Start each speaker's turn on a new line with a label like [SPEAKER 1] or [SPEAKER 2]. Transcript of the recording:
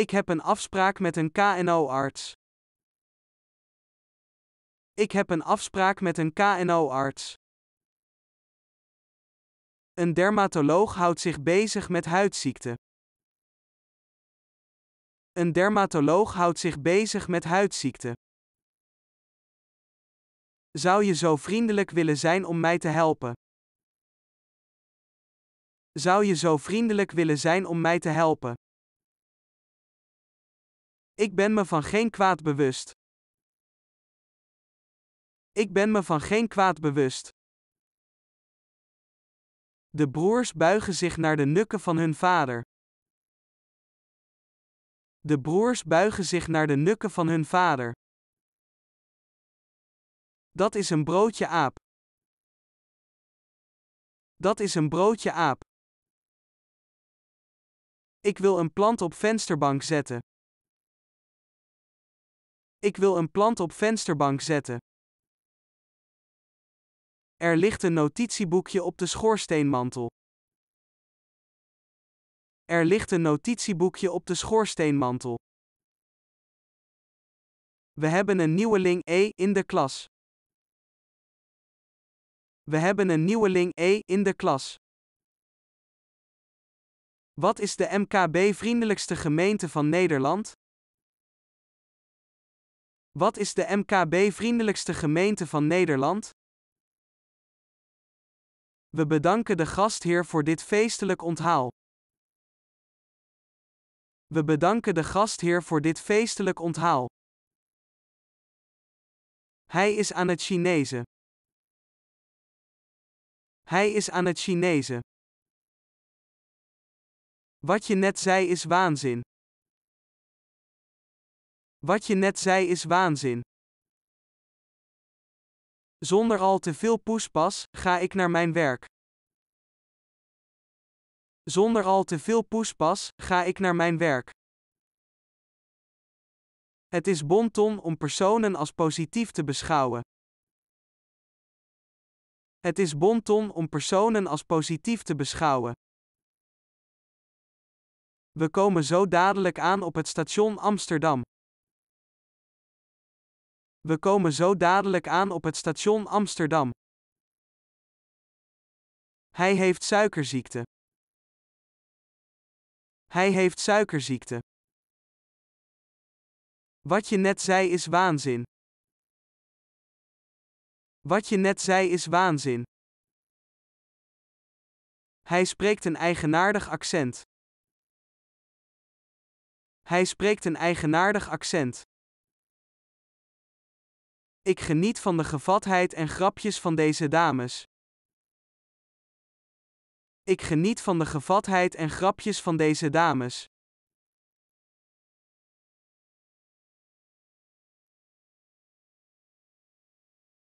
[SPEAKER 1] Ik heb een afspraak met een KNO-arts. Ik heb een afspraak met een KNO-arts. Een dermatoloog houdt zich bezig met huidziekten. Een dermatoloog houdt zich bezig met huidziekten. Zou je zo vriendelijk willen zijn om mij te helpen? Zou je zo vriendelijk willen zijn om mij te helpen? Ik ben me van geen kwaad bewust. Ik ben me van geen kwaad bewust. De broers buigen zich naar de nukken van hun vader. De broers buigen zich naar de nukken van hun vader. Dat is een broodje aap. Dat is een broodje aap. Ik wil een plant op vensterbank zetten. Ik wil een plant op vensterbank zetten. Er ligt een notitieboekje op de schoorsteenmantel. Er ligt een notitieboekje op de schoorsteenmantel. We hebben een nieuweling E in de klas. We hebben een nieuweling E in de klas. Wat is de MKB-vriendelijkste gemeente van Nederland? Wat is de MKB-vriendelijkste gemeente van Nederland? We bedanken de gastheer voor dit feestelijk onthaal. We bedanken de gastheer voor dit feestelijk onthaal. Hij is aan het Chinese. Hij is aan het Chinese. Wat je net zei is waanzin. Wat je net zei is waanzin. Zonder al te veel poespas ga ik naar mijn werk. Zonder al te veel poespas ga ik naar mijn werk. Het is bonton om personen als positief te beschouwen. Het is bonton om personen als positief te beschouwen. We komen zo dadelijk aan op het station Amsterdam. We komen zo dadelijk aan op het station Amsterdam. Hij heeft suikerziekte. Hij heeft suikerziekte. Wat je net zei is waanzin. Wat je net zei is waanzin. Hij spreekt een eigenaardig accent. Hij spreekt een eigenaardig accent. Ik geniet van de gevatheid en grapjes van deze dames. Ik geniet van de gevatheid en grapjes van deze dames.